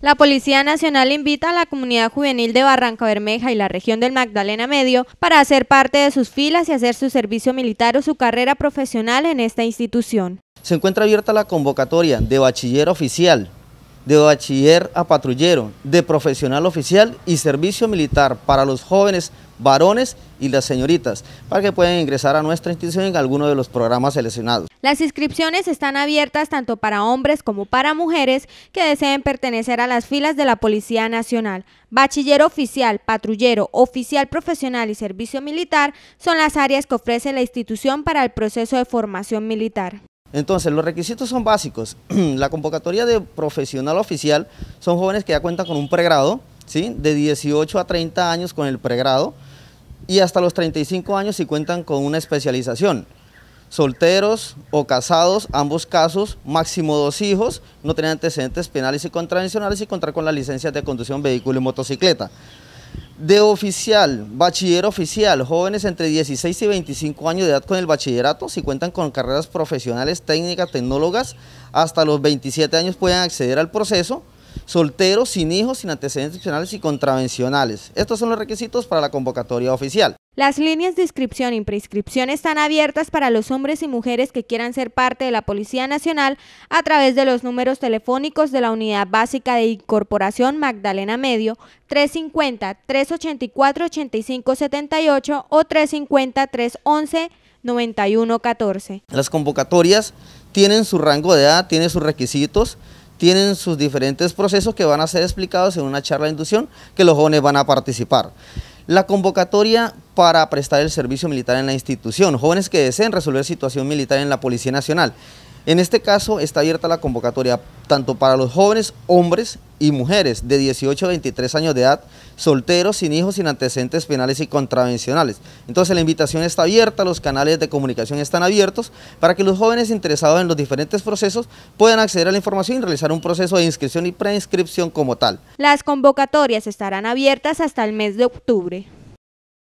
La Policía Nacional invita a la comunidad juvenil de Barranca Bermeja y la región del Magdalena Medio para hacer parte de sus filas y hacer su servicio militar o su carrera profesional en esta institución. Se encuentra abierta la convocatoria de bachiller oficial, de bachiller a patrullero, de profesional oficial y servicio militar para los jóvenes varones y las señoritas, para que puedan ingresar a nuestra institución en alguno de los programas seleccionados. Las inscripciones están abiertas tanto para hombres como para mujeres que deseen pertenecer a las filas de la Policía Nacional. Bachiller oficial, patrullero, oficial profesional y servicio militar son las áreas que ofrece la institución para el proceso de formación militar. Entonces, los requisitos son básicos. La convocatoria de profesional oficial son jóvenes que ya cuentan con un pregrado, ¿sí? de 18 a 30 años con el pregrado, y hasta los 35 años si cuentan con una especialización. Solteros o casados, ambos casos, máximo dos hijos, no tener antecedentes penales y contravencionales y contar con la licencia de conducción vehículo y motocicleta. De oficial, bachiller oficial, jóvenes entre 16 y 25 años de edad con el bachillerato, si cuentan con carreras profesionales, técnicas, tecnólogas, hasta los 27 años pueden acceder al proceso soltero, sin hijos, sin antecedentes penales y contravencionales. Estos son los requisitos para la convocatoria oficial. Las líneas de inscripción y preinscripción están abiertas para los hombres y mujeres que quieran ser parte de la Policía Nacional a través de los números telefónicos de la Unidad Básica de Incorporación Magdalena Medio 350-384-8578 o 350-311-9114. Las convocatorias tienen su rango de edad, tienen sus requisitos, tienen sus diferentes procesos que van a ser explicados en una charla de inducción que los jóvenes van a participar. La convocatoria para prestar el servicio militar en la institución, jóvenes que deseen resolver situación militar en la Policía Nacional. En este caso está abierta la convocatoria tanto para los jóvenes hombres y mujeres de 18 a 23 años de edad, solteros, sin hijos, sin antecedentes penales y contravencionales. Entonces la invitación está abierta, los canales de comunicación están abiertos para que los jóvenes interesados en los diferentes procesos puedan acceder a la información y realizar un proceso de inscripción y preinscripción como tal. Las convocatorias estarán abiertas hasta el mes de octubre.